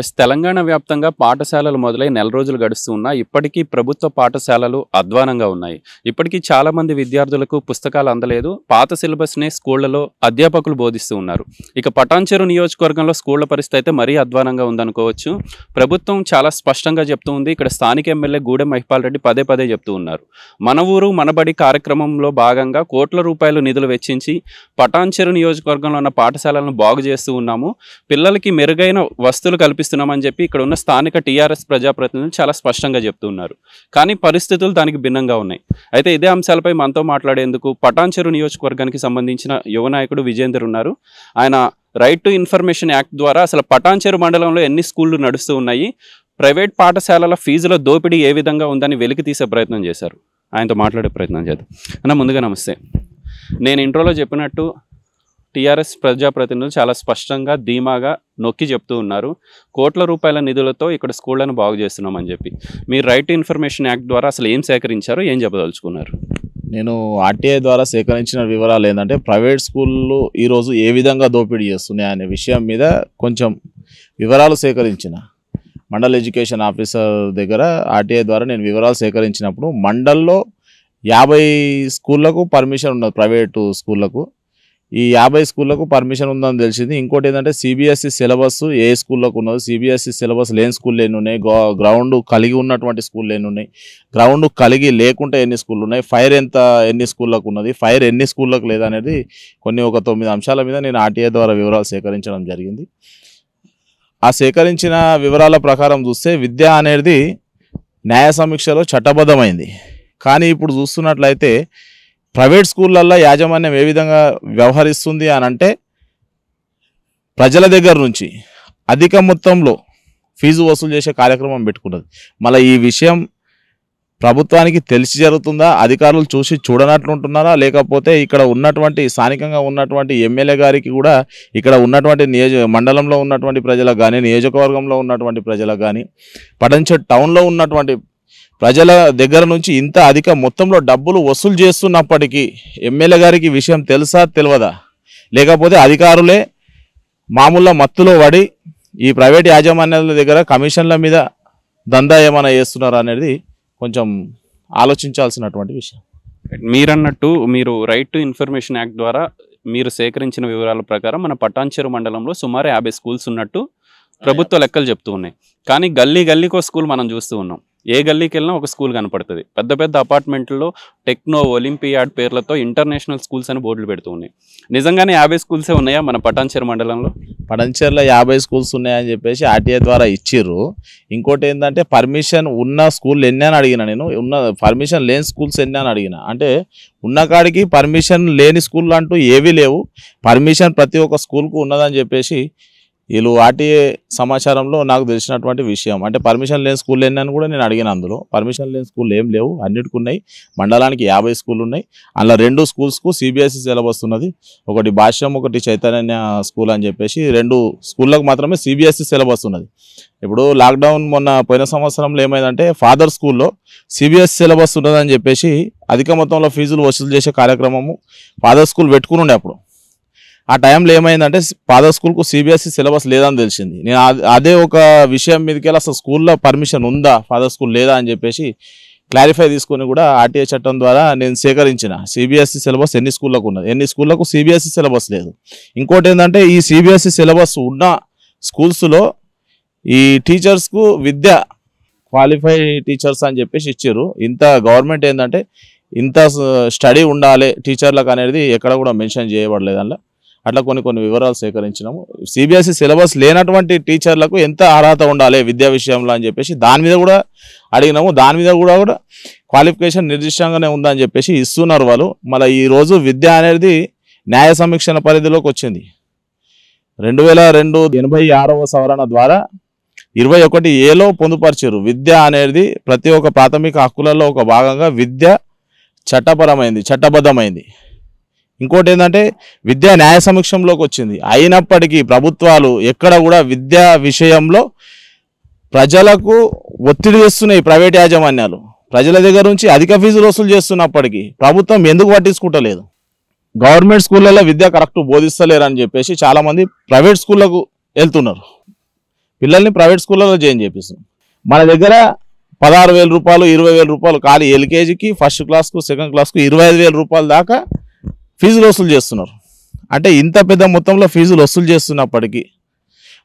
yes Telangana వ్యాప్తంగా పాఠశాలలు మొదలై నెల రోజులు గడుస్తున్నా ఇప్పటికీ ప్రభుత్వ పాఠశాలలు అధ్వానంగా ఉన్నాయి ఇప్పటికీ చాలామంది విద్యార్థులకు పుస్తకాలు అందలేదు పాత సిలబస్ని స్కూళ్లలో అధ్యాపకులు బోధిస్తూ ఉన్నారు ఇక పటాన్చెరు నియోజకవర్గంలో స్కూళ్ల పరిస్థితి అయితే మరీ అధ్వానంగా ఉందనుకోవచ్చు ప్రభుత్వం చాలా స్పష్టంగా చెప్తూ ఉంది ఇక్కడ స్థానిక ఎమ్మెల్యే గూడెం మహిపాల్ రెడ్డి పదే పదే చెప్తూ ఉన్నారు మన ఊరు మనబడి కార్యక్రమంలో భాగంగా కోట్ల రూపాయలు నిధులు వెచ్చించి పటాన్చెరు నియోజకవర్గంలో ఉన్న పాఠశాలలను బాగు చేస్తూ ఉన్నాము పిల్లలకి మెరుగైన వస్తువులు కల్పి చూపిస్తున్నామని చెప్పి ఇక్కడ ఉన్న స్థానిక టీఆర్ఎస్ ప్రజాప్రతినిధులు చాలా స్పష్టంగా చెప్తున్నారు కానీ పరిస్థితులు దానికి భిన్నంగా ఉన్నాయి అయితే ఇదే అంశాలపై మనతో మాట్లాడేందుకు పటాన్చెరు నియోజకవర్గానికి సంబంధించిన యువ నాయకుడు విజేందర్ ఉన్నారు ఆయన రైట్ టు ఇన్ఫర్మేషన్ యాక్ట్ ద్వారా అసలు పటాన్చెరు మండలంలో ఎన్ని స్కూళ్ళు నడుస్తూ ఉన్నాయి ప్రైవేట్ పాఠశాలల ఫీజుల దోపిడీ ఏ విధంగా ఉందని వెలికి తీసే ప్రయత్నం చేశారు ఆయనతో మాట్లాడే ప్రయత్నం చేద్దాం అన్న ముందుగా నమస్తే నేను ఇంట్రోలో చెప్పినట్టు టీఆర్ఎస్ ప్రజాప్రతినిధులు చాలా స్పష్టంగా ధీమాగా నొక్కి చెప్తూ ఉన్నారు కోట్ల రూపాయల నిధులతో ఇక్కడ స్కూళ్లను బాగు చేస్తున్నామని చెప్పి మీరు రైట్ ఇన్ఫర్మేషన్ యాక్ట్ ద్వారా అసలు ఏం సేకరించారో ఏం చెప్పదలుచుకున్నారు నేను ఆర్టీఐ ద్వారా సేకరించిన వివరాలు ఏంటంటే ప్రైవేట్ స్కూళ్ళు ఈరోజు ఏ విధంగా దోపిడీ చేస్తున్నాయి అనే విషయం మీద కొంచెం వివరాలు సేకరించిన మండల్ ఎడ్యుకేషన్ ఆఫీసర్ దగ్గర ఆర్టీఐ ద్వారా నేను వివరాలు సేకరించినప్పుడు మండల్లో యాభై స్కూళ్ళకు పర్మిషన్ ఉన్నది ప్రైవేటు స్కూళ్ళకు ఈ యాభై స్కూళ్ళకు పర్మిషన్ ఉందని తెలిసింది ఇంకోటి ఏంటంటే సిబిఎస్ఈ e సిలబస్ ఏ స్కూళ్ళకు ఉన్నది సిబిఎస్ఈ e సిలబస్ లేని స్కూల్లో ఎన్ని ఉన్నాయి గ్రౌండ్ కలిగి ఉన్నటువంటి స్కూల్లో ఎన్ని ఉన్నాయి గ్రౌండ్ కలిగి లేకుండా ఎన్ని స్కూళ్ళు ఉన్నాయి ఫైర్ ఎంత ఎన్ని స్కూళ్ళకు ఉన్నది ఫైర్ ఎన్ని స్కూళ్ళకు లేదనేది కొన్ని ఒక తొమ్మిది అంశాల మీద నేను ఆర్టీఏ ద్వారా వివరాలు సేకరించడం జరిగింది ఆ సేకరించిన వివరాల ప్రకారం చూస్తే విద్య అనేది న్యాయ సమీక్షలో చట్టబద్ధమైంది కానీ ఇప్పుడు చూస్తున్నట్లయితే ప్రైవేట్ స్కూళ్ళల్లో యాజమాన్యం ఏ విధంగా వ్యవహరిస్తుంది అని అంటే ప్రజల దగ్గర నుంచి అధిక మొత్తంలో ఫీజు వసూలు చేసే కార్యక్రమం పెట్టుకున్నది మళ్ళీ ఈ విషయం ప్రభుత్వానికి తెలిసి జరుగుతుందా అధికారులు చూసి చూడనట్లుంటున్నారా లేకపోతే ఇక్కడ ఉన్నటువంటి స్థానికంగా ఉన్నటువంటి ఎమ్మెల్యే గారికి కూడా ఇక్కడ ఉన్నటువంటి నియోజ మండలంలో ఉన్నటువంటి ప్రజలకు కానీ నియోజకవర్గంలో ఉన్నటువంటి ప్రజలకు కానీ పడంచెట్ టౌన్లో ఉన్నటువంటి ప్రజల దగ్గర నుంచి ఇంత అధిక మొత్తంలో డబ్బులు వసూలు చేస్తున్నప్పటికీ ఎమ్మెల్యే గారికి విషయం తెలుసా తెలియదా లేకపోతే అధికారులే మామూలుగా మత్తులో పడి ఈ ప్రైవేట్ యాజమాన్యాల దగ్గర కమిషన్ల మీద దందా ఏమైనా చేస్తున్నారా అనేది కొంచెం ఆలోచించాల్సినటువంటి విషయం మీరన్నట్టు మీరు రైట్ టు ఇన్ఫర్మేషన్ యాక్ట్ ద్వారా మీరు సేకరించిన వివరాల ప్రకారం మన పటాన్చెరు మండలంలో సుమారు యాభై స్కూల్స్ ఉన్నట్టు ప్రభుత్వ లెక్కలు చెప్తూ ఉన్నాయి కానీ గల్లీ గల్లీకో స్కూల్ మనం చూస్తూ ఉన్నాం ఏ గల్లీకి వెళ్ళినా ఒక స్కూల్ కనపడుతుంది పెద్ద పెద్ద అపార్ట్మెంట్లో టెక్నో ఒలింపియాడ్ పేర్లతో ఇంటర్నేషనల్ స్కూల్స్ అని బోర్డులు పెడుతూ ఉన్నాయి నిజంగానే యాభై స్కూల్సే ఉన్నాయా మన పటాన్చేర్ మండలంలో పటాన్చేర్లో యాభై స్కూల్స్ ఉన్నాయని చెప్పేసి ఆర్టీఐ ద్వారా ఇచ్చిర్రు ఇంకోటి ఏంటంటే పర్మిషన్ ఉన్న స్కూల్ ఎన్ని అని అడిగిన నేను ఉన్న పర్మిషన్ లేని స్కూల్స్ ఎన్ని అని అడిగిన అంటే ఉన్న కాడికి పర్మిషన్ లేని స్కూల్ అంటూ ఏవీ లేవు పర్మిషన్ ప్రతి ఒక్క స్కూల్కు ఉన్నదని చెప్పేసి వీళ్ళు ఆర్టీఏ సమాచారంలో నాకు తెలిసినటువంటి విషయం అంటే పర్మిషన్ లేని స్కూల్ అని కూడా నేను అడిగిన అందులో పర్మిషన్ లేని స్కూల్ ఏం లేవు అన్నిటికి ఉన్నాయి మండలానికి యాభై స్కూళ్ళు ఉన్నాయి అలా రెండు స్కూల్స్కు సిబిఎస్ఈ సిలబస్ ఉన్నది ఒకటి భాష్యం ఒకటి చైతన్య స్కూల్ అని చెప్పేసి రెండు స్కూళ్ళకు మాత్రమే సిబిఎస్ఈ సిలబస్ e ఉన్నది ఇప్పుడు లాక్డౌన్ మొన్న పోయిన సంవత్సరంలో ఏమైందంటే ఫాదర్ స్కూల్లో సిబిఎస్ సిలబస్ ఉన్నదని చెప్పేసి అధిక మొత్తంలో ఫీజులు వసూలు చేసే కార్యక్రమము ఫాదర్ స్కూల్ పెట్టుకుని ఉండే అప్పుడు ఆ టైంలో ఏమైందంటే పాద స్కూల్కు సిబిఎస్ఈ e సిలబస్ లేదని తెలిసింది నేను అదే ఒక విషయం మీదకి అసలు స్కూల్లో పర్మిషన్ ఉందా ఫాదర్ స్కూల్ లేదా అని చెప్పేసి క్లారిఫై తీసుకొని కూడా ఆర్టీఏ చట్టం ద్వారా నేను సేకరించిన సిబిఎస్ఈ e సిలబస్ ఎన్ని స్కూళ్ళకు ఉన్నది ఎన్ని స్కూళ్ళకు సిబిఎస్ఈ e సిలబస్ లేదు ఇంకోటి ఏంటంటే ఈ సిబిఎస్ఈ సిలబస్ ఉన్న స్కూల్స్లో ఈ టీచర్స్కు విద్య క్వాలిఫై టీచర్స్ అని చెప్పేసి ఇచ్చారు ఇంత గవర్నమెంట్ ఏంటంటే ఇంత స్టడీ ఉండాలి టీచర్లకు అనేది ఎక్కడ కూడా మెన్షన్ చేయబడలేదు అందులో అట్లా కొన్ని కొన్ని వివరాలు సేకరించినాము సిబిఎస్ఈ e సిలబస్ లేనటువంటి టీచర్లకు ఎంత అర్హత ఉండాలి విద్యా విషయంలో అని చెప్పేసి దాని మీద కూడా అడిగినాము దాని మీద కూడా కూడా క్వాలిఫికేషన్ నిర్దిష్టంగానే ఉందని చెప్పేసి ఇస్తున్నారు వాళ్ళు మళ్ళీ ఈరోజు విద్య అనేది న్యాయ సమీక్షణ పరిధిలోకి వచ్చింది రెండు వేల రెండు ఎనభై ఆరవ సవరణ ద్వారా ఇరవై ఒకటి ఏలో పొందుపరిచారు విద్య అనేది ప్రతి ఒక్క ప్రాథమిక హక్కులలో ఒక భాగంగా విద్య చట్టపరమైంది చట్టబద్ధమైంది ఇంకోటి ఏంటంటే విద్యా న్యాయ సమీక్షంలోకి వచ్చింది అయినప్పటికీ ప్రభుత్వాలు ఎక్కడ కూడా విద్యా విషయంలో ప్రజలకు ఒత్తిడి చేస్తున్నాయి ప్రైవేట్ యాజమాన్యాలు ప్రజల దగ్గర నుంచి అధిక ఫీజులు వసూలు చేస్తున్నప్పటికీ ప్రభుత్వం ఎందుకు పట్టించుకుంటలేదు గవర్నమెంట్ స్కూళ్ళలో విద్య కరెక్ట్ బోధిస్తలేరు అని చెప్పేసి చాలామంది ప్రైవేట్ స్కూళ్ళకు వెళ్తున్నారు పిల్లల్ని ప్రైవేట్ స్కూళ్ళలో జాయిన్ చేపిస్తున్నారు మన దగ్గర పదహారు వేల రూపాయలు ఇరవై రూపాయలు ఖాళీ ఎల్కేజీకి ఫస్ట్ క్లాస్కు సెకండ్ క్లాస్కు ఇరవై ఐదు వేల రూపాయల దాకా ఫీజులు వసూలు చేస్తున్నారు అంటే ఇంత పెద్ద మొత్తంలో ఫీజులు వసూలు చేస్తున్నప్పటికీ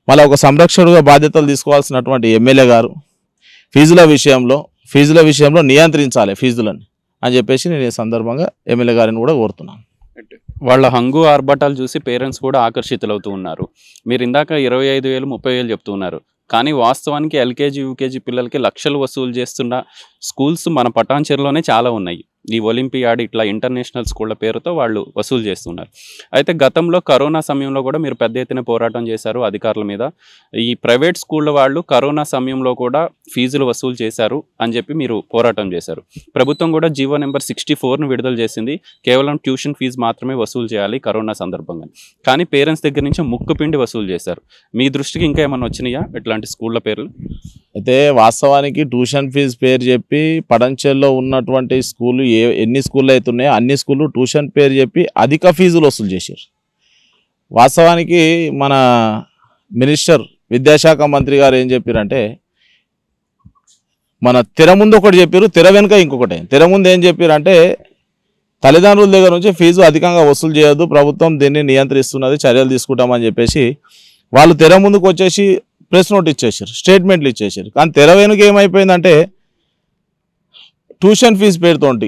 మళ్ళీ ఒక సంరక్షణగా బాధ్యతలు తీసుకోవాల్సినటువంటి ఎమ్మెల్యే గారు ఫీజుల విషయంలో ఫీజుల విషయంలో నియంత్రించాలి ఫీజులని అని చెప్పేసి నేను ఈ సందర్భంగా ఎమ్మెల్యే గారిని కూడా కోరుతున్నాను వాళ్ళ హంగు ఆర్భటాలు చూసి పేరెంట్స్ కూడా ఆకర్షితులవుతూ ఉన్నారు మీరు ఇందాక ఇరవై ఐదు వేలు ముప్పై వేలు చెప్తున్నారు కానీ వాస్తవానికి ఎల్కేజీ యూకేజీ పిల్లలకి లక్షలు వసూలు చేస్తున్న స్కూల్స్ మన పటాన్చెరులోనే చాలా ఉన్నాయి ఈ ఒలింపియాడ్ ఇట్లా ఇంటర్నేషనల్ స్కూళ్ళ పేరుతో వాళ్ళు వసూలు చేస్తున్నారు అయితే గతంలో కరోనా సమయంలో కూడా మీరు పెద్ద ఎత్తున పోరాటం చేశారు అధికారుల మీద ఈ ప్రైవేట్ స్కూళ్ళ వాళ్ళు కరోనా సమయంలో కూడా ఫీజులు వసూలు చేశారు అని చెప్పి మీరు పోరాటం చేశారు ప్రభుత్వం కూడా జీవో నెంబర్ సిక్స్టీ ఫోర్ను విడుదల చేసింది కేవలం ట్యూషన్ ఫీజు మాత్రమే వసూలు చేయాలి కరోనా సందర్భంగా కానీ పేరెంట్స్ దగ్గర నుంచి ముక్కు పిండి వసూలు చేశారు మీ దృష్టికి ఇంకా ఏమైనా వచ్చినాయా ఇట్లాంటి స్కూళ్ళ పేర్లు అయితే వాస్తవానికి ట్యూషన్ ఫీజు పేరు చెప్పి పడంచెల్లో ఉన్నటువంటి స్కూలు ఏ ఎన్ని స్కూళ్ళు ఉన్నాయో అన్ని స్కూళ్ళు ట్యూషన్ పేరు చెప్పి అధిక ఫీజులు వసూలు చేశారు వాస్తవానికి మన మినిస్టర్ విద్యాశాఖ మంత్రి గారు ఏం చెప్పారంటే మన తెర ముందు ఒకటి చెప్పారు తెర వెనుక ఇంకొకటి తెర ముందు ఏం చెప్పారంటే తల్లిదండ్రుల దగ్గర నుంచి ఫీజు అధికంగా వసూలు చేయొద్దు ప్రభుత్వం దీన్ని నియంత్రిస్తున్నది చర్యలు తీసుకుంటామని చెప్పేసి వాళ్ళు తెర ముందుకు వచ్చేసి ప్రెస్ నోట్ ఇచ్చేసారు స్టేట్మెంట్లు ఇచ్చేసారు కానీ తెర వెనుక ఏమైపోయిందంటే ట్యూషన్ ఫీజు పేరుతోంటి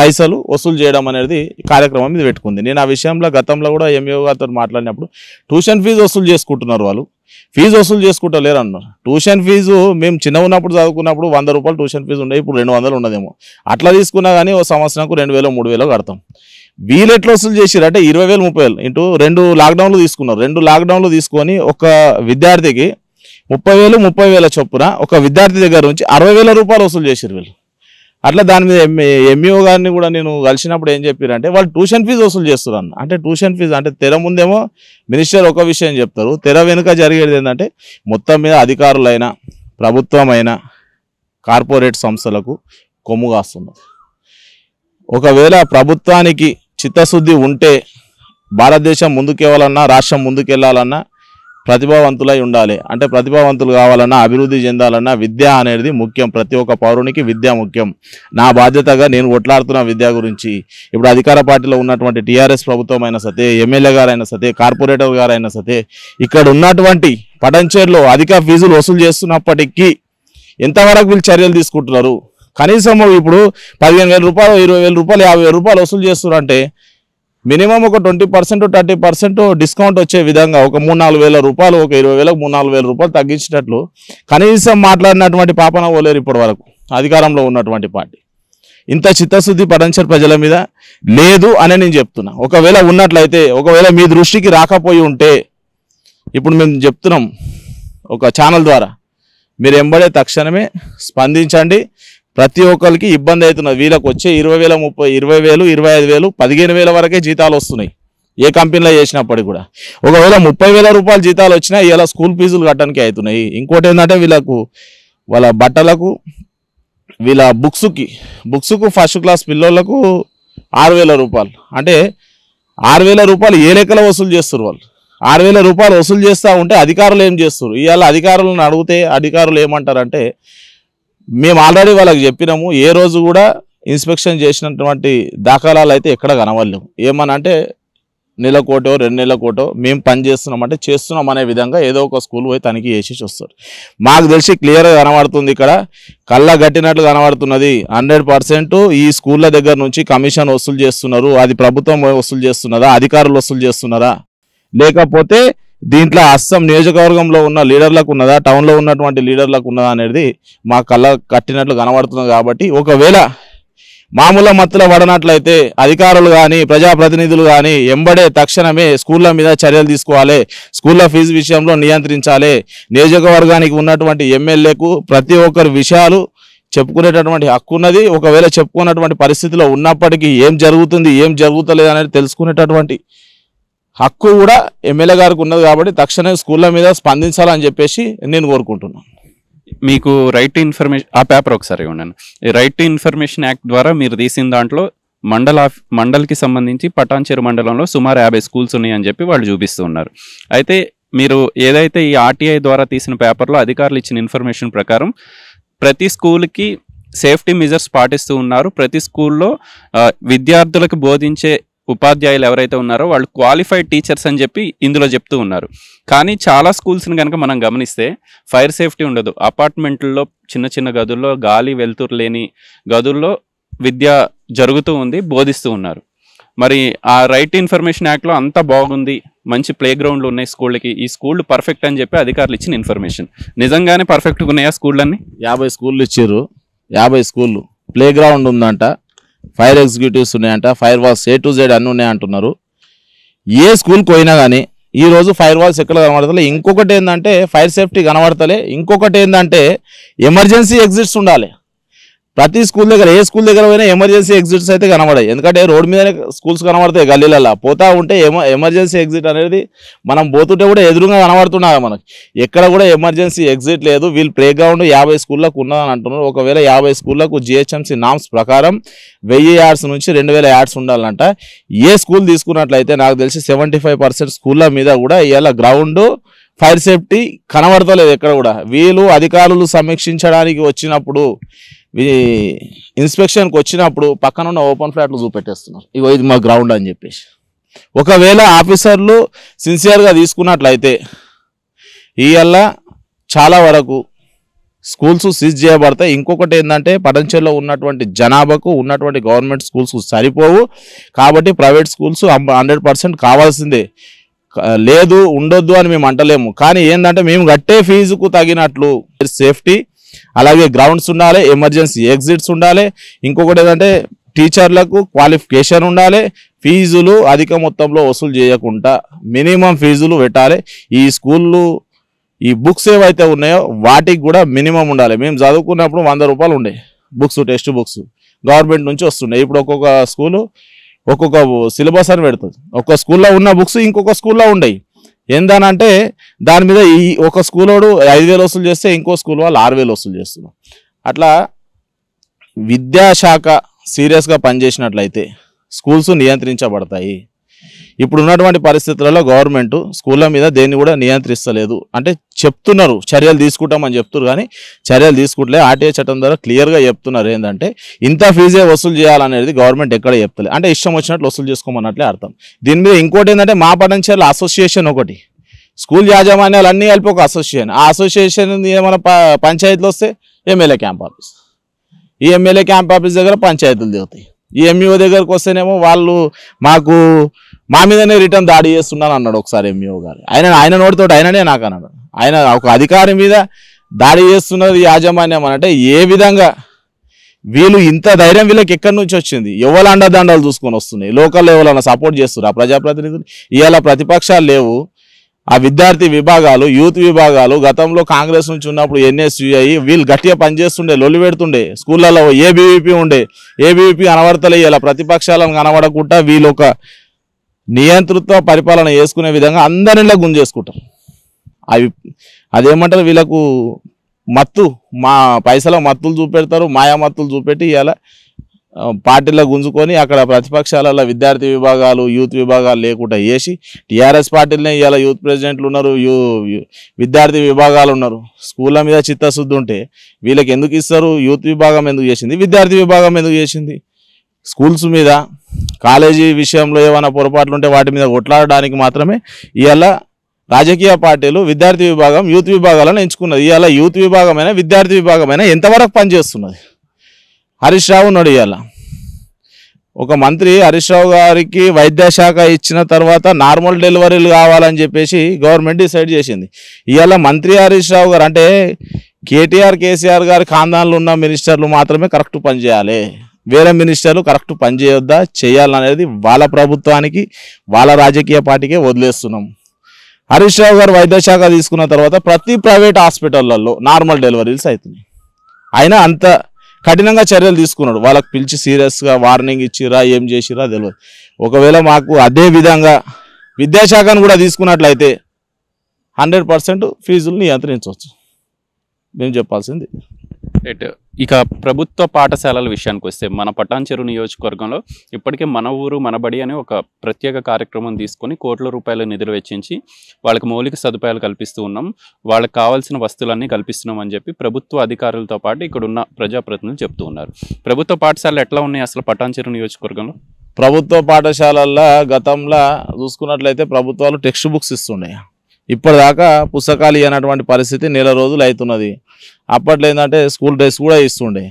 పైసలు వసూలు చేయడం అనేది కార్యక్రమం మీద పెట్టుకుంది నేను ఆ విషయంలో గతంలో కూడా ఎంఏ e గారితో మాట్లాడినప్పుడు ట్యూషన్ ఫీజు వసూలు చేసుకుంటున్నారు వాళ్ళు ఫీజు వసూలు లేరు అన్నారు ట్యూషన్ ఫీజు మేము చిన్న ఉన్నప్పుడు చదువుకున్నప్పుడు వంద రూపాయలు ట్యూషన్ ఫీజు ఉండే ఇప్పుడు రెండు వందలు ఉండదేమో అట్లా తీసుకున్నా కానీ ఓ సంవత్సరంకు రెండు వేలు మూడు వేలు కడతాం వీళ్ళు ఎట్లా వసూలు చేసారు అంటే ఇరవై వేలు ముప్పై వేలు ఇంటూ రెండు లాక్డౌన్లు తీసుకున్నారు రెండు లాక్డౌన్లు తీసుకొని ఒక విద్యార్థికి ముప్పై వేలు ముప్పై వేల చొప్పున ఒక విద్యార్థి దగ్గర నుంచి అరవై వేల రూపాయలు వసూలు చేసిరు వీళ్ళు అట్లా దాని మీద ఎంఈఓ e గారిని కూడా నేను కలిసినప్పుడు ఏం అంటే వాళ్ళు ట్యూషన్ ఫీజు వసూలు చేస్తున్నారు అంటే ట్యూషన్ ఫీజు అంటే తెర ముందేమో మినిస్టర్ ఒక విషయం చెప్తారు తెర వెనుక జరిగేది ఏంటంటే మొత్తం మీద అధికారులైనా ప్రభుత్వమైన కార్పొరేట్ సంస్థలకు కొమ్ము కాస్తున్నారు ఒకవేళ ప్రభుత్వానికి చిత్తశుద్ధి ఉంటే భారతదేశం ముందుకెళ్ళాలన్నా రాష్ట్రం ముందుకెళ్ళాలన్నా ప్రతిభావంతులై ఉండాలి అంటే ప్రతిభావంతులు కావాలన్నా అభివృద్ధి చెందాలన్నా విద్య అనేది ముఖ్యం ప్రతి ఒక్క పౌరునికి విద్య ముఖ్యం నా బాధ్యతగా నేను కొట్లాడుతున్న విద్య గురించి ఇప్పుడు అధికార పార్టీలో ఉన్నటువంటి టీఆర్ఎస్ ప్రభుత్వం అయినా సతే ఎమ్మెల్యే గారైనా సతే కార్పొరేటర్ గారైనా సతే ఇక్కడ ఉన్నటువంటి పటంచేర్లో అధిక ఫీజులు వసూలు చేస్తున్నప్పటికీ ఎంతవరకు వీళ్ళు చర్యలు తీసుకుంటున్నారు కనీసం ఇప్పుడు పదిహేను వేల రూపాయలు ఇరవై వేల రూపాయలు యాభై వేల రూపాయలు వసూలు చేస్తున్నారంటే మినిమం ఒక twenty percent thirty percent discount వచ్చే విధంగా ఒక మూడు నాలుగు వేల రూపాయలు ఒక ఇరవై వేలకు మూడు నాలుగు వేల రూపాయలు తగ్గించేటట్లు కనీసం మాట్లాడినటువంటి పాపన పోలేరు ఇప్పటి వరకు అధికారంలో ఉన్నటువంటి పార్టీ ఇంత చిత్తశుద్ధి పడంచర్ ప్రజల మీద లేదు అని నేను చెప్తున్నా ఒకవేళ ఉన్నట్లయితే ఒకవేళ మీ దృష్టికి రాకపోయి ఉంటే ఇప్పుడు మేము చెప్తున్నాం ఒక ఛానల్ ద్వారా మీరు ఎంబడే తక్షణమే స్పందించండి ప్రతి ఒక్కరికి ఇబ్బంది అవుతున్నది వీళ్ళకి వచ్చే ఇరవై వేల ముప్పై ఇరవై వేలు ఇరవై ఐదు వేలు పదిహేను వేల వరకే జీతాలు వస్తున్నాయి ఏ కంపెనీలో చేసినప్పటికి కూడా ఒకవేళ ముప్పై వేల రూపాయలు జీతాలు వచ్చినా ఇలా స్కూల్ ఫీజులు కట్టడానికి అవుతున్నాయి ఇంకోటి ఏంటంటే వీళ్ళకు వాళ్ళ బట్టలకు వీళ్ళ బుక్స్కి బుక్స్కు ఫస్ట్ క్లాస్ పిల్లలకు ఆరు వేల రూపాయలు అంటే ఆరు వేల రూపాయలు ఏ లెక్కలో వసూలు చేస్తారు వాళ్ళు ఆరు వేల రూపాయలు వసూలు చేస్తూ ఉంటే అధికారులు ఏం చేస్తారు ఇవాళ అధికారులను అడిగితే అధికారులు ఏమంటారంటే మేము ఆల్రెడీ వాళ్ళకి చెప్పినాము ఏ రోజు కూడా ఇన్స్పెక్షన్ చేసినటువంటి దాఖలాలు అయితే ఎక్కడ కనవలేము ఏమని అంటే నెల కోటో రెండు నెలల కోటో మేము పని చేస్తున్నామంటే చేస్తున్నాం అనే విధంగా ఏదో ఒక స్కూల్ పోయి తనిఖీ చేసి చూస్తారు మాకు తెలిసి క్లియర్గా కనబడుతుంది ఇక్కడ కళ్ళ గట్టినట్లు కనబడుతున్నది హండ్రెడ్ ఈ స్కూళ్ళ దగ్గర నుంచి కమిషన్ వసూలు చేస్తున్నారు అది ప్రభుత్వం వసూలు చేస్తున్నదా అధికారులు వసూలు చేస్తున్నారా లేకపోతే దీంట్లో అస్సాం నియోజకవర్గంలో ఉన్న లీడర్లకు ఉన్నదా టౌన్లో ఉన్నటువంటి లీడర్లకు ఉన్నదా అనేది మా కళ్ళ కట్టినట్లు కనబడుతుంది కాబట్టి ఒకవేళ మామూలు మత్తుల పడనట్లయితే అధికారులు కానీ ప్రజాప్రతినిధులు కానీ ఎంబడే తక్షణమే స్కూళ్ళ మీద చర్యలు తీసుకోవాలి స్కూళ్ళ ఫీజు విషయంలో నియంత్రించాలి నియోజకవర్గానికి ఉన్నటువంటి ఎమ్మెల్యేకు ప్రతి ఒక్కరి విషయాలు చెప్పుకునేటటువంటి హక్కు ఉన్నది ఒకవేళ చెప్పుకున్నటువంటి పరిస్థితిలో ఉన్నప్పటికీ ఏం జరుగుతుంది ఏం జరుగుతలేదు అనేది తెలుసుకునేటటువంటి హక్కు కూడా ఎమ్మెల్యే గారికి ఉన్నది కాబట్టి తక్షణమే స్కూళ్ళ మీద స్పందించాలని చెప్పేసి నేను కోరుకుంటున్నాను మీకు రైట్ టు ఇన్ఫర్మేషన్ ఆ పేపర్ ఒకసారి ఇవ్వండి రైట్ టు ఇన్ఫర్మేషన్ యాక్ట్ ద్వారా మీరు తీసిన దాంట్లో మండల మండల్కి సంబంధించి పటాన్చేరు మండలంలో సుమారు యాభై స్కూల్స్ ఉన్నాయని చెప్పి వాళ్ళు చూపిస్తూ ఉన్నారు అయితే మీరు ఏదైతే ఈ ఆర్టీఐ ద్వారా తీసిన పేపర్లో అధికారులు ఇచ్చిన ఇన్ఫర్మేషన్ ప్రకారం ప్రతి స్కూల్కి సేఫ్టీ మెజర్స్ పాటిస్తూ ఉన్నారు ప్రతి స్కూల్లో విద్యార్థులకు బోధించే ఉపాధ్యాయులు ఎవరైతే ఉన్నారో వాళ్ళు క్వాలిఫైడ్ టీచర్స్ అని చెప్పి ఇందులో చెప్తూ ఉన్నారు కానీ చాలా స్కూల్స్ని కనుక మనం గమనిస్తే ఫైర్ సేఫ్టీ ఉండదు అపార్ట్మెంట్లో చిన్న చిన్న గదుల్లో గాలి వెలుతురు లేని గదుల్లో విద్య జరుగుతూ ఉంది బోధిస్తూ ఉన్నారు మరి ఆ రైట్ ఇన్ఫర్మేషన్ యాక్ట్లో అంత బాగుంది మంచి ప్లే గ్రౌండ్లు ఉన్నాయి స్కూళ్ళకి ఈ స్కూళ్ళు పర్ఫెక్ట్ అని చెప్పి అధికారులు ఇచ్చిన ఇన్ఫర్మేషన్ నిజంగానే పర్ఫెక్ట్గా ఉన్నాయా స్కూళ్ళన్నీ యాభై స్కూళ్ళు ఇచ్చారు యాభై స్కూళ్ళు ప్లే గ్రౌండ్ ఉందంట ఫైర్ ఎగ్జిక్యూటివ్స్ ఉన్నాయంట fire walls A to Z అన్నీ ఉన్నాయంటున్నారు ఏ స్కూల్కి పోయినా కానీ ఈరోజు ఫైర్ వాల్స్ ఎక్కడ కనబడతలే ఇంకొకటి ఏంటంటే ఫైర్ సేఫ్టీ కనబడతలే ఇంకొకటి ఏంటంటే ఎమర్జెన్సీ ఎగ్జిట్స్ ఉండాలి ప్రతి స్కూల్ దగ్గర ఏ స్కూల్ దగ్గర పోయినా ఎమర్జెన్సీ ఎగ్జిట్స్ అయితే కనబడాయి ఎందుకంటే రోడ్ మీదనే స్కూల్స్ కనబడతాయి గల్లీలలో పోతా ఉంటే ఎమర్జెన్సీ ఎగ్జిట్ అనేది మనం పోతుంటే కూడా ఎదురుగా కనబడుతున్నారు మనకి ఎక్కడ కూడా ఎమర్జెన్సీ ఎగ్జిట్ లేదు వీళ్ళు ప్లే గ్రౌండ్ యాభై స్కూళ్ళకు ఉన్నదని అంటున్నారు ఒకవేళ యాభై స్కూళ్ళకు జిహెచ్ఎంసీ నామ్స్ ప్రకారం వెయ్యి యాడ్స్ నుంచి రెండు వేల యాడ్స్ ఉండాలంట ఏ స్కూల్ తీసుకున్నట్లయితే నాకు తెలిసి సెవెంటీ స్కూళ్ళ మీద కూడా ఇవాళ గ్రౌండ్ ఫైర్ సేఫ్టీ కనబడతలేదు ఎక్కడ కూడా వీళ్ళు అధికారులు సమీక్షించడానికి వచ్చినప్పుడు ఇన్స్పెక్షన్కి వచ్చినప్పుడు పక్కన ఉన్న ఓపెన్ ఫ్లాట్లు చూపెట్టేస్తున్నారు ఇగో ఇది మా గ్రౌండ్ అని చెప్పేసి ఒకవేళ ఆఫీసర్లు సిన్సియర్గా తీసుకున్నట్లయితే ఇవల్ల చాలా వరకు స్కూల్స్ సీజ్ చేయబడతాయి ఇంకొకటి ఏంటంటే పటంచెల్లో ఉన్నటువంటి జనాభాకు ఉన్నటువంటి గవర్నమెంట్ స్కూల్స్ సరిపోవు కాబట్టి ప్రైవేట్ స్కూల్స్ హండ్రెడ్ పర్సెంట్ కావాల్సిందే లేదు ఉండొద్దు అని మేము అంటలేము కానీ ఏంటంటే మేము కట్టే ఫీజుకు తగినట్లు సేఫ్టీ అలాగే గ్రౌండ్స్ ఉండాలి ఎమర్జెన్సీ ఎగ్జిట్స్ ఉండాలి ఇంకొకటి ఏంటంటే టీచర్లకు క్వాలిఫికేషన్ ఉండాలి ఫీజులు అధిక మొత్తంలో వసూలు చేయకుండా మినిమం ఫీజులు పెట్టాలి ఈ స్కూళ్ళు ఈ బుక్స్ ఏవైతే ఉన్నాయో వాటికి కూడా మినిమం ఉండాలి మేము చదువుకున్నప్పుడు వంద రూపాయలు ఉండే బుక్స్ టెక్స్ట్ బుక్స్ గవర్నమెంట్ నుంచి వస్తుండే ఇప్పుడు ఒక్కొక్క స్కూలు ఒక్కొక్క సిలబస్ అని పెడుతుంది ఒక్కొక్క స్కూల్లో ఉన్న బుక్స్ ఇంకొక స్కూల్లో ఉండేవి ఏందనంటే దాని మీద ఈ ఒక స్కూలోడు ఐదు వేలు వసూలు చేస్తే ఇంకో స్కూల్ వాళ్ళు ఆరు వేలు వసూలు చేస్తున్నారు అట్లా విద్యాశాఖ సీరియస్గా పనిచేసినట్లయితే స్కూల్స్ నియంత్రించబడతాయి ఇప్పుడు ఉన్నటువంటి పరిస్థితులలో గవర్నమెంట్ స్కూళ్ళ మీద దేన్ని కూడా నియంత్రిస్తలేదు అంటే చెప్తున్నారు చర్యలు తీసుకుంటామని చెప్తున్నారు కానీ చర్యలు తీసుకుంటలే ఆర్టీఏ చట్టం ద్వారా క్లియర్గా చెప్తున్నారు ఏంటంటే ఇంత ఫీజే వసూలు చేయాలనేది గవర్నమెంట్ ఎక్కడ చెప్తలే అంటే ఇష్టం వచ్చినట్లు వసూలు చేసుకోమన్నట్లే అర్థం దీని మీద ఇంకోటి ఏంటంటే మా పఠంచర్ల అసోసియేషన్ ఒకటి స్కూల్ యాజమాన్యాలు అన్నీ కలిపి ఒక అసోసియేషన్ ఆ అసోసియేషన్ ఏమైనా పంచాయతీలు వస్తే ఎమ్మెల్యే క్యాంప్ ఆఫీస్ ఈ ఎమ్మెల్యే క్యాంప్ ఆఫీస్ దగ్గర పంచాయతీలు దిగుతాయి ఈ ఎంఈఓ దగ్గరకు వస్తేనేమో వాళ్ళు మాకు మా మీదనే రిటర్న్ దాడి చేస్తున్నాను అన్నాడు ఒకసారి ఎంఈఓ e గారు ఆయన ఆయన నోటితో ఆయననే నాకు అన్నాడు ఆయన ఒక అధికారి మీద దాడి చేస్తున్నది యాజమాన్యం అంటే ఏ విధంగా వీళ్ళు ఇంత ధైర్యం వీళ్ళకి ఎక్కడి నుంచి వచ్చింది ఎవరు అండదండాలు చూసుకొని వస్తున్నాయి లోకల్ ఎవరైనా సపోర్ట్ చేస్తున్నారు ఆ ప్రజాప్రతినిధులు ఇవాళ ప్రతిపక్షాలు లేవు ఆ విద్యార్థి విభాగాలు యూత్ విభాగాలు గతంలో కాంగ్రెస్ నుంచి ఉన్నప్పుడు ఎన్ఎస్యుఐ వీళ్ళు గట్టిగా పనిచేస్తుండే లొల్లి పెడుతుండే స్కూళ్ళలో ఏబీవీపీ ఉండే ఏబీవీపీ అనవర్తలు ఇలా ప్రతిపక్షాలను కనబడకుండా వీళ్ళు ఒక నియంతృత్వ పరిపాలన చేసుకునే విధంగా అందరిలో గుంజేసుకుంటారు అవి అదేమంటారు వీళ్ళకు మత్తు మా పైసల మత్తులు చూపెడతారు మాయా మత్తులు చూపెట్టి ఇవాళ పార్టీలో గుంజుకొని అక్కడ ప్రతిపక్షాలలో విద్యార్థి విభాగాలు యూత్ విభాగాలు లేకుండా చేసి టీఆర్ఎస్ పార్టీలనే ఇవాళ యూత్ ప్రెసిడెంట్లు ఉన్నారు యూ విద్యార్థి విభాగాలు ఉన్నారు స్కూళ్ళ మీద చిత్తశుద్ధి ఉంటే వీళ్ళకి ఎందుకు ఇస్తారు యూత్ విభాగం ఎందుకు చేసింది విద్యార్థి విభాగం ఎందుకు చేసింది స్కూల్స్ మీద కాలేజీ విషయంలో ఏమైనా పొరపాట్లు ఉంటే వాటి మీద కొట్లాడడానికి మాత్రమే ఇవాళ రాజకీయ పార్టీలు విద్యార్థి విభాగం యూత్ విభాగాలను ఎంచుకున్నది ఇవాళ యూత్ విభాగమైనా విద్యార్థి విభాగమైనా ఎంతవరకు పనిచేస్తున్నది హరీష్ రావు ఉన్నాడు ఇవాళ ఒక మంత్రి హరీష్ రావు గారికి వైద్యశాఖ ఇచ్చిన తర్వాత నార్మల్ డెలివరీలు కావాలని చెప్పేసి గవర్నమెంట్ డిసైడ్ చేసింది ఇవాళ మంత్రి హరీష్ రావు గారు అంటే కేటీఆర్ కేసీఆర్ గారి ఖాందాన్లు ఉన్న మినిస్టర్లు మాత్రమే కరెక్ట్ పనిచేయాలి వేరే మినిస్టర్లు కరెక్ట్ పనిచేయొద్దా చేయాలనేది వాళ్ళ ప్రభుత్వానికి వాళ్ళ రాజకీయ పార్టీకే వదిలేస్తున్నాం హరీష్ రావు గారు వైద్య శాఖ తీసుకున్న తర్వాత ప్రతి ప్రైవేట్ హాస్పిటళ్లలో నార్మల్ డెలివరీస్ అవుతున్నాయి అయినా అంత కఠినంగా చర్యలు తీసుకున్నాడు వాళ్ళకి పిలిచి సీరియస్గా వార్నింగ్ ఇచ్చిరా ఏం చేసిరా తెలియదు ఒకవేళ మాకు అదే విధంగా విద్యాశాఖను కూడా తీసుకున్నట్లయితే హండ్రెడ్ పర్సెంట్ ఫీజులు నియంత్రించవచ్చు మేము చెప్పాల్సింది రైట్ ఇక ప్రభుత్వ పాఠశాలల విషయానికి వస్తే మన పటాన్చెరు నియోజకవర్గంలో ఇప్పటికే మన ఊరు మనబడి అని ఒక ప్రత్యేక కార్యక్రమం తీసుకొని కోట్ల రూపాయల నిధులు వెచ్చించి వాళ్ళకి మౌలిక సదుపాయాలు కల్పిస్తూ ఉన్నాం వాళ్ళకి కావాల్సిన వస్తువులన్నీ కల్పిస్తున్నాం అని చెప్పి ప్రభుత్వ అధికారులతో పాటు ఇక్కడ ఉన్న ప్రజాప్రతినిధులు చెప్తూ ఉన్నారు ప్రభుత్వ పాఠశాలలు ఎట్లా ఉన్నాయి అసలు పటాన్చెరు నియోజకవర్గంలో ప్రభుత్వ పాఠశాలల్లో గతంలో చూసుకున్నట్లయితే ప్రభుత్వాలు టెక్స్ట్ బుక్స్ ఇస్తున్నాయి ఇప్పటిదాకా పుస్తకాలు ఇవ్వనటువంటి పరిస్థితి నెల రోజులు అవుతున్నది అప్పట్లో ఏంటంటే స్కూల్ డ్రెస్ కూడా ఇస్తుండే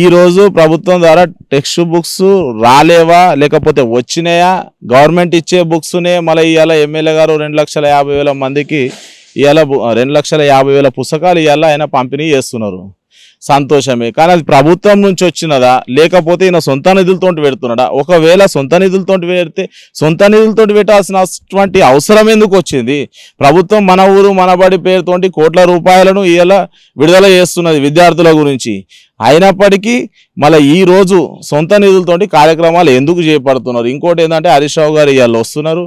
ఈరోజు ప్రభుత్వం ద్వారా టెక్స్ట్ బుక్స్ రాలేవా లేకపోతే వచ్చినాయా గవర్నమెంట్ ఇచ్చే బుక్స్నే మళ్ళీ ఇవాళ ఎమ్మెల్యే గారు రెండు లక్షల యాభై వేల మందికి ఇవాళ రెండు లక్షల యాభై వేల పుస్తకాలు ఇవాళ ఆయన పంపిణీ చేస్తున్నారు సంతోషమే కానీ అది ప్రభుత్వం నుంచి వచ్చినదా లేకపోతే ఈయన సొంత నిధులతో పెడుతున్నాడా ఒకవేళ సొంత నిధులతో పెడితే సొంత నిధులతో పెట్టాల్సినటువంటి అవసరం ఎందుకు వచ్చింది ప్రభుత్వం మన ఊరు మనబడి పేరుతోటి కోట్ల రూపాయలను ఇవాళ విడుదల చేస్తున్నది విద్యార్థుల గురించి అయినప్పటికీ మళ్ళీ ఈరోజు సొంత నిధులతోటి కార్యక్రమాలు ఎందుకు చేపడుతున్నారు ఇంకోటి ఏంటంటే హరీష్ రావు గారు ఇవాళ వస్తున్నారు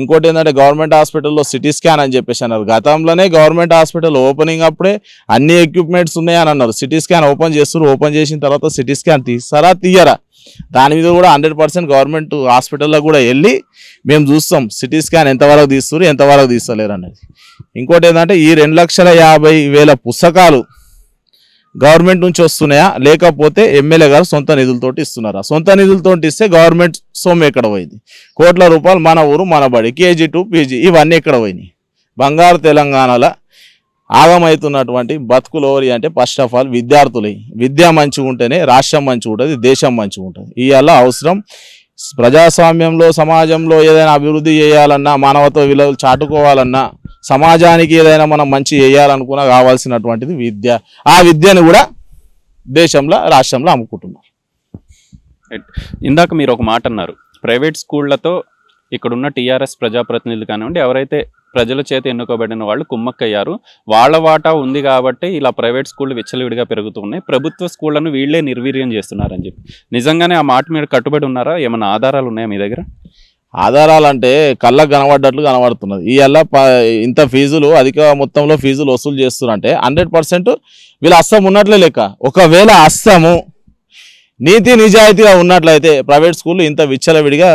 ఇంకోటి ఏంటంటే గవర్నమెంట్ హాస్పిటల్లో సిటీ స్కాన్ అని చెప్పేసి అన్నారు గతంలోనే గవర్నమెంట్ హాస్పిటల్ ఓపెనింగ్ అప్పుడే అన్ని ఎక్విప్మెంట్స్ ఉన్నాయని అన్నారు సిటీ స్కాన్ ఓపెన్ చేస్తున్నారు ఓపెన్ చేసిన తర్వాత సిటీ స్కాన్ తీస్తారా తీయరా దాని మీద కూడా హండ్రెడ్ పర్సెంట్ గవర్నమెంట్ హాస్పిటల్లో కూడా వెళ్ళి మేము చూస్తాం సిటీ స్కాన్ ఎంతవరకు తీస్తున్నారు ఎంతవరకు తీస్తలేరు అనేది ఇంకోటి ఏంటంటే ఈ రెండు లక్షల యాభై వేల పుస్తకాలు గవర్నమెంట్ నుంచి వస్తున్నాయా లేకపోతే ఎమ్మెల్యే గారు సొంత నిధులతోటి ఇస్తున్నారా సొంత నిధులతో ఇస్తే గవర్నమెంట్ సొమ్ము ఎక్కడ పోయింది కోట్ల రూపాయలు మన ఊరు మన బడి కేజీ టు పీజీ ఇవన్నీ ఎక్కడ పోయినాయి బంగారు తెలంగాణలో ఆగమవుతున్నటువంటి బతుకులు ఎవరి అంటే ఫస్ట్ ఆఫ్ ఆల్ విద్యార్థులు విద్య మంచిగా ఉంటేనే రాష్ట్రం మంచిగా ఉంటుంది దేశం మంచిగా ఉంటుంది ఇవాళ అవసరం ప్రజాస్వామ్యంలో సమాజంలో ఏదైనా అభివృద్ధి చేయాలన్నా మానవత్వ విలువలు చాటుకోవాలన్నా సమాజానికి ఏదైనా మనం మంచి చేయాలనుకున్నా కావాల్సినటువంటిది విద్య ఆ విద్యను కూడా దేశంలో రాష్ట్రంలో అమ్ముకుంటున్నారు ఇందాక మీరు ఒక మాట అన్నారు ప్రైవేట్ స్కూళ్లతో ఇక్కడ ఉన్న టీఆర్ఎస్ ప్రజాప్రతినిధులు కానివ్వండి ఎవరైతే ప్రజల చేత ఎన్నుకోబడిన వాళ్ళు కుమ్మక్కయ్యారు వాళ్ళ వాటా ఉంది కాబట్టి ఇలా ప్రైవేట్ స్కూళ్ళు విచ్చలవిడిగా పెరుగుతున్నాయి ప్రభుత్వ స్కూళ్లను వీళ్ళే నిర్వీర్యం చేస్తున్నారని చెప్పి నిజంగానే ఆ మాట మీరు కట్టుబడి ఉన్నారా ఏమైనా ఆధారాలు ఉన్నాయా మీ దగ్గర ఆధారాలు అంటే కళ్ళకు కనబడ్డట్లు కనబడుతున్నది ఇవల్ల ఇంత ఫీజులు అధిక మొత్తంలో ఫీజులు వసూలు చేస్తున్నారంటే హండ్రెడ్ పర్సెంట్ వీళ్ళు అస్సం ఉన్నట్లే లెక్క ఒకవేళ అస్సము నీతి నిజాయితీగా ఉన్నట్లయితే ప్రైవేట్ స్కూళ్ళు ఇంత విచ్చలవిడిగా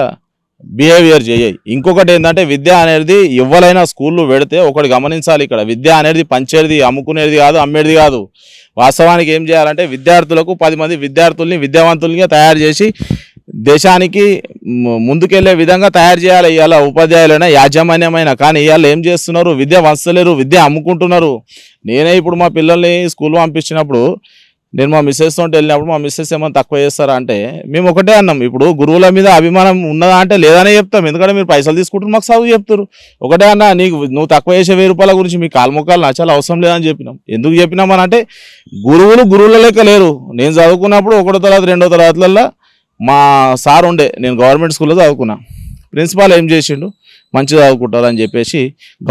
బిహేవియర్ చేయాలి ఇంకొకటి ఏంటంటే విద్య అనేది ఎవరైనా స్కూల్లో పెడితే ఒకటి గమనించాలి ఇక్కడ విద్య అనేది పంచేది అమ్ముకునేది కాదు అమ్మేది కాదు వాస్తవానికి ఏం చేయాలంటే విద్యార్థులకు పది మంది విద్యార్థుల్ని విద్యావంతుల్ని తయారు చేసి దేశానికి ముందుకెళ్లే విధంగా తయారు చేయాలి ఇవాళ ఉపాధ్యాయులైనా యాజమాన్యమైన కానీ ఇవాళ ఏం చేస్తున్నారు విద్య వంచలేరు విద్య అమ్ముకుంటున్నారు నేనే ఇప్పుడు మా పిల్లల్ని స్కూల్ పంపించినప్పుడు నేను మా మిస్సెస్ తోటి వెళ్ళినప్పుడు మా మిస్సెస్ ఏమైనా తక్కువ చేస్తారా అంటే మేము ఒకటే అన్నాం ఇప్పుడు గురువుల మీద అభిమానం ఉన్నదా అంటే లేదనే చెప్తాం ఎందుకంటే మీరు పైసలు తీసుకుంటారు మాకు చదువు చెప్తారు ఒకటే అన్న నీకు నువ్వు తక్కువ చేసే వెయ్యి రూపాయల గురించి మీ కాలుముఖాలు నచ్చాలి అవసరం లేదని చెప్పినాం ఎందుకు చెప్పినామని అంటే గురువులు గురువుల లెక్క లేరు నేను చదువుకున్నప్పుడు ఒకటో తరగతి రెండో తరగతులలో మా సార్ ఉండే నేను గవర్నమెంట్ స్కూల్లో చదువుకున్నా ప్రిన్సిపాల్ ఏం చేసిండు మంచిగా చదువుకుంటారు అని చెప్పేసి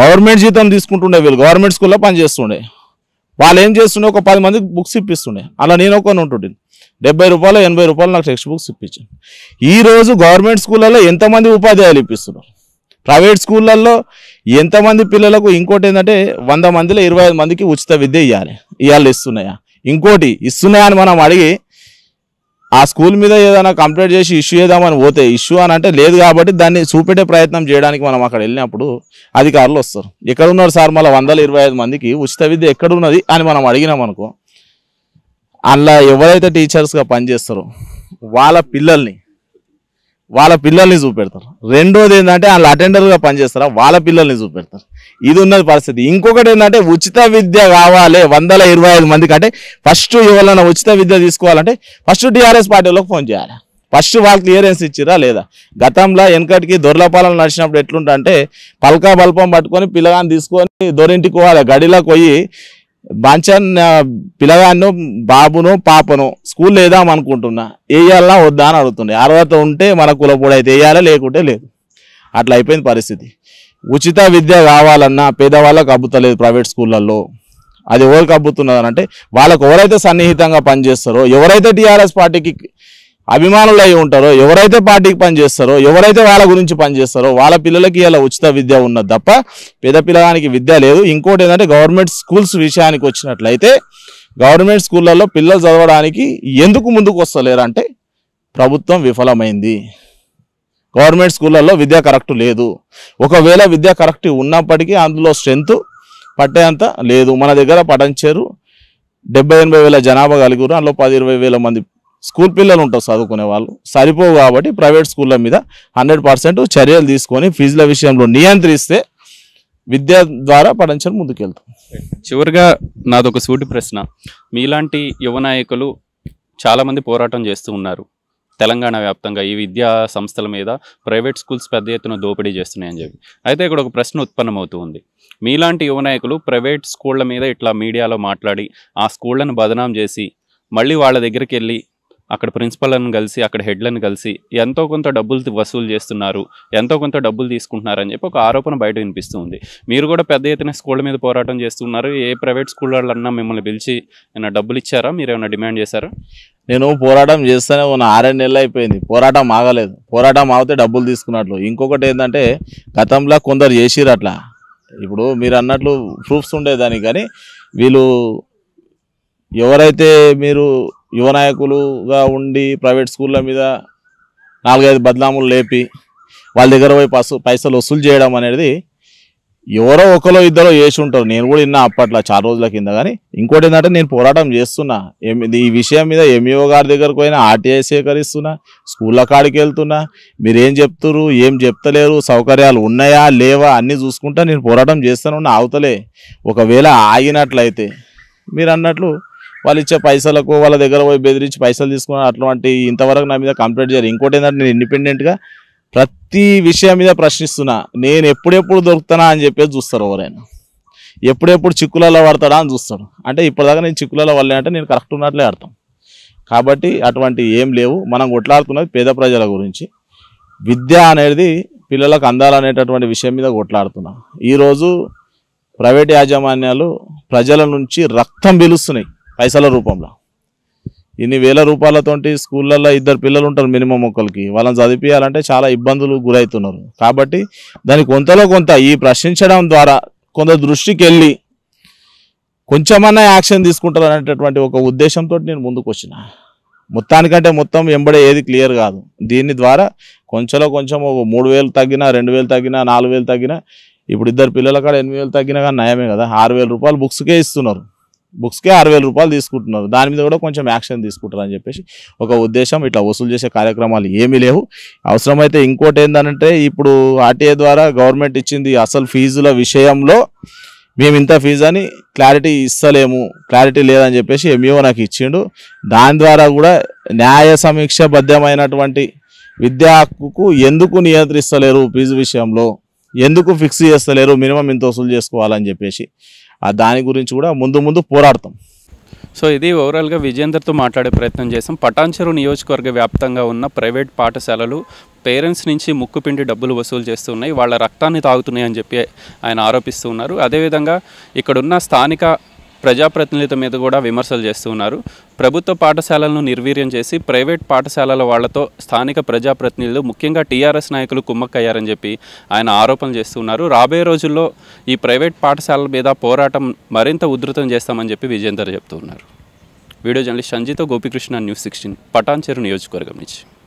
గవర్నమెంట్ జీతం తీసుకుంటుండే వీళ్ళు గవర్నమెంట్ స్కూల్లో పనిచేస్తుండే వాళ్ళు ఏం చేస్తుండే ఒక పది మందికి బుక్స్ ఇప్పిస్తుండే అలా నేను ఒకరిని ఉంటుండే డెబ్బై రూపాయలు ఎనభై రూపాయలు నాకు టెక్స్ట్ బుక్స్ ఇప్పించాను ఈరోజు గవర్నమెంట్ స్కూళ్ళల్లో ఎంతమంది ఉపాధ్యాయులు ఇప్పిస్తున్నారు ప్రైవేట్ స్కూళ్ళల్లో ఎంతమంది పిల్లలకు ఇంకోటి ఏంటంటే వంద మందిలో ఇరవై మందికి ఉచిత విద్య ఇవ్వాలి ఇవాళ ఇస్తున్నాయా ఇంకోటి ఇస్తున్నాయా అని మనం అడిగి ఆ స్కూల్ మీద ఏదైనా కంప్లైంట్ చేసి ఇష్యూ చేద్దామని పోతే ఇష్యూ అని అంటే లేదు కాబట్టి దాన్ని చూపెట్టే ప్రయత్నం చేయడానికి మనం అక్కడ వెళ్ళినప్పుడు అధికారులు వస్తారు ఎక్కడున్నారు సార్ మళ్ళీ వందల ఇరవై ఐదు మందికి ఉచిత విద్య ఎక్కడున్నది అని మనం అడిగినాం అనుకో అందులో ఎవరైతే టీచర్స్గా పనిచేస్తారో వాళ్ళ పిల్లల్ని వాళ్ళ పిల్లల్ని చూపెడతారు రెండోది ఏంటంటే వాళ్ళు అటెండర్గా పనిచేస్తారా వాళ్ళ పిల్లల్ని చూపెడతారు ఇది ఉన్నది పరిస్థితి ఇంకొకటి ఏంటంటే ఉచిత విద్య కావాలి వందల ఇరవై ఐదు మందికి అంటే ఫస్ట్ ఎవరైనా ఉచిత విద్య తీసుకోవాలంటే ఫస్ట్ డిఆర్ఎస్ పార్టీలోకి ఫోన్ చేయాలి ఫస్ట్ వాళ్ళు క్లియరెన్స్ ఇచ్చిరా లేదా గతంలో వెనకటికి దొరలపాలన నడిచినప్పుడు ఎట్లుంటే పల్కా బల్పం పట్టుకొని పిల్లగాని తీసుకొని దొరింటికి పోవాలి గడిలోకి పోయి బంచన్ పిల్లగాను బాబును పాపను స్కూల్ లేదాం అనుకుంటున్నా వేయాలా వద్దా అని అడుగుతుండే అర్హత ఉంటే మన కులపూడ అయితే వేయాలా లేకుంటే లేదు అట్లా అయిపోయింది పరిస్థితి ఉచిత విద్య కావాలన్నా పేదవాళ్ళకు అబ్బుతలేదు ప్రైవేట్ స్కూళ్ళల్లో అది ఎవరికి అబ్బుతున్నదని అంటే వాళ్ళకు ఎవరైతే సన్నిహితంగా పనిచేస్తారో ఎవరైతే టీఆర్ఎస్ పార్టీకి అభిమానులు అయి ఉంటారో ఎవరైతే పార్టీకి పనిచేస్తారో ఎవరైతే వాళ్ళ గురించి పనిచేస్తారో వాళ్ళ పిల్లలకి ఇలా ఉచిత విద్య ఉన్నది తప్ప పేద పిల్లగానికి విద్య లేదు ఇంకోటి ఏంటంటే గవర్నమెంట్ స్కూల్స్ విషయానికి వచ్చినట్లయితే గవర్నమెంట్ స్కూళ్ళల్లో పిల్లలు చదవడానికి ఎందుకు ముందుకు వస్తలేరంటే ప్రభుత్వం విఫలమైంది గవర్నమెంట్ స్కూళ్ళల్లో విద్య కరెక్ట్ లేదు ఒకవేళ విద్య కరెక్ట్ ఉన్నప్పటికీ అందులో స్ట్రెంత్ పట్టేంత లేదు మన దగ్గర పటంచేరు డెబ్బై ఎనభై వేల జనాభా కలిగిరు అందులో పది ఇరవై వేల మంది స్కూల్ పిల్లలు ఉంటారు చదువుకునే వాళ్ళు సరిపోవు కాబట్టి ప్రైవేట్ స్కూళ్ళ మీద హండ్రెడ్ పర్సెంట్ చర్యలు తీసుకొని ఫీజుల విషయంలో నియంత్రిస్తే విద్య ద్వారా పఠించడం ముందుకెళ్తాం చివరిగా నాదొక సూటి ప్రశ్న మీలాంటి యువ నాయకులు చాలామంది పోరాటం చేస్తూ ఉన్నారు తెలంగాణ వ్యాప్తంగా ఈ విద్యా సంస్థల మీద ప్రైవేట్ స్కూల్స్ పెద్ద ఎత్తున దోపిడీ చేస్తున్నాయని చెప్పి అయితే ఇక్కడ ఒక ప్రశ్న ఉత్పన్నమవుతూ ఉంది మీలాంటి యువ నాయకులు ప్రైవేట్ స్కూళ్ళ మీద ఇట్లా మీడియాలో మాట్లాడి ఆ స్కూళ్ళను బదనాం చేసి మళ్ళీ వాళ్ళ దగ్గరికి వెళ్ళి అక్కడ ప్రిన్సిపల్లను కలిసి అక్కడ హెడ్లను కలిసి ఎంతో కొంత డబ్బులు వసూలు చేస్తున్నారు ఎంతో కొంత డబ్బులు తీసుకుంటున్నారు అని చెప్పి ఒక ఆరోపణ బయట వినిపిస్తుంది మీరు కూడా పెద్ద ఎత్తున స్కూళ్ళ మీద పోరాటం చేస్తున్నారు ఏ ప్రైవేట్ స్కూల్ వాళ్ళన్నా మిమ్మల్ని పిలిచి ఏమైనా డబ్బులు ఇచ్చారా మీరు ఏమైనా డిమాండ్ చేశారా నేను పోరాటం చేస్తూనే ఉన్న ఆరే నెలలు అయిపోయింది పోరాటం ఆగలేదు పోరాటం ఆగితే డబ్బులు తీసుకున్నట్లు ఇంకొకటి ఏంటంటే గతంలో కొందరు చేసిరు అట్లా ఇప్పుడు మీరు అన్నట్లు ప్రూఫ్స్ ఉండేదానికి కానీ వీళ్ళు ఎవరైతే మీరు యువ నాయకులుగా ఉండి ప్రైవేట్ స్కూళ్ళ మీద నాలుగైదు బదనాములు లేపి వాళ్ళ దగ్గర పోయి పసు పైసలు వసూలు చేయడం అనేది ఎవరో ఒకరో ఇద్దరు చేసి ఉంటారు నేను కూడా విన్నా అప్పట్లో చాలా రోజుల కింద కానీ ఇంకోటి ఏంటంటే నేను పోరాటం చేస్తున్నా ఈ విషయం మీద ఎంఈఓ గారి దగ్గరకు పోయినా ఆర్టీఐ సేకరిస్తున్నా స్కూళ్ళ కాడికి వెళ్తున్నా మీరేం చెప్తున్నారు ఏం చెప్తలేరు సౌకర్యాలు ఉన్నాయా లేవా అన్నీ చూసుకుంటా నేను పోరాటం చేస్తాను అవతలే ఒకవేళ ఆగినట్లయితే మీరు అన్నట్లు వాళ్ళు ఇచ్చే పైసలకు వాళ్ళ దగ్గర పోయి బెదిరించి పైసలు తీసుకుని అటువంటి ఇంతవరకు నా మీద కంప్లైంట్ చేయరు ఇంకోటి ఏంటంటే నేను ఇండిపెండెంట్గా ప్రతి విషయం మీద ప్రశ్నిస్తున్నా నేను ఎప్పుడెప్పుడు దొరుకుతానా అని చెప్పేసి చూస్తారు ఎవరైనా ఎప్పుడెప్పుడు చిక్కులలో పడతాడా అని చూస్తాడు అంటే ఇప్పటిదాకా నేను చిక్కులలో వాళ్ళంటే అంటే నేను కరెక్ట్ ఉన్నట్లే అర్థం కాబట్టి అటువంటి ఏం లేవు మనం కొట్లాడుతున్నది పేద ప్రజల గురించి విద్య అనేది పిల్లలకు అందాలనేటటువంటి విషయం మీద కొట్లాడుతున్నాం ఈరోజు ప్రైవేట్ యాజమాన్యాలు ప్రజల నుంచి రక్తం పిలుస్తున్నాయి పైసల రూపంలో ఇన్ని వేల రూపాయలతోటి స్కూళ్ళల్లో ఇద్దరు పిల్లలు ఉంటారు మినిమం ఒకరికి వాళ్ళని చదివించాలంటే చాలా ఇబ్బందులు గురవుతున్నారు కాబట్టి దాని కొంతలో కొంత ఈ ప్రశ్నించడం ద్వారా కొంత దృష్టికి వెళ్ళి కొంచెమన్నా యాక్షన్ తీసుకుంటారు అనేటటువంటి ఒక ఉద్దేశంతో నేను ముందుకు వచ్చిన మొత్తానికంటే మొత్తం వెంబడే ఏది క్లియర్ కాదు దీని ద్వారా కొంచెంలో కొంచెం ఒక మూడు వేలు తగ్గినా రెండు వేలు తగ్గినా నాలుగు వేలు తగ్గినా ఇప్పుడు ఇద్దరు పిల్లల కాడ ఎనిమిది వేలు తగ్గినా కానీ నయమే కదా ఆరు వేల రూపాయలు బుక్స్కే ఇస్తున్నారు బుక్స్కే ఆరు వేల రూపాయలు తీసుకుంటున్నారు దాని మీద కూడా కొంచెం యాక్షన్ తీసుకుంటారు అని చెప్పేసి ఒక ఉద్దేశం ఇట్లా వసూలు చేసే కార్యక్రమాలు ఏమీ లేవు అవసరమైతే ఇంకోటి ఏంటంటే ఇప్పుడు ఆర్టీఏ ద్వారా గవర్నమెంట్ ఇచ్చింది అసలు ఫీజుల విషయంలో మేము ఇంత ఫీజు అని క్లారిటీ ఇస్తలేము క్లారిటీ లేదని చెప్పేసి ఎంఈఓ నాకు ఇచ్చిండు దాని ద్వారా కూడా న్యాయ సమీక్ష బద్దమైనటువంటి విద్యా హక్కుకు ఎందుకు నియంత్రిస్తలేరు ఫీజు విషయంలో ఎందుకు ఫిక్స్ చేస్తలేరు మినిమం ఇంత వసూలు చేసుకోవాలని చెప్పేసి దాని గురించి కూడా ముందు ముందు పోరాడతాం సో ఇది ఓవరాల్గా విజేందర్తో మాట్లాడే ప్రయత్నం చేసాం పటాన్చెరు నియోజకవర్గ వ్యాప్తంగా ఉన్న ప్రైవేట్ పాఠశాలలు పేరెంట్స్ నుంచి ముక్కుపిండి డబ్బులు వసూలు చేస్తున్నాయి వాళ్ళ రక్తాన్ని తాగుతున్నాయి అని చెప్పి ఆయన ఆరోపిస్తున్నారు అదేవిధంగా ఇక్కడున్న స్థానిక ప్రజాప్రతినిధుల మీద కూడా విమర్శలు చేస్తూ ఉన్నారు ప్రభుత్వ పాఠశాలలను నిర్వీర్యం చేసి ప్రైవేట్ పాఠశాలల వాళ్లతో స్థానిక ప్రజాప్రతినిధులు ముఖ్యంగా టీఆర్ఎస్ నాయకులు కుమ్మక్కయ్యారని చెప్పి ఆయన ఆరోపణలు చేస్తున్నారు రాబోయే రోజుల్లో ఈ ప్రైవేట్ పాఠశాలల మీద పోరాటం మరింత ఉధృతం చేస్తామని చెప్పి విజేందర్ చెప్తున్నారు వీడియో జర్నలిస్ట్ సంజీతో గోపికృష్ణ న్యూస్ సిక్స్టీన్ పటాన్చెరు నియోజకవర్గం నుంచి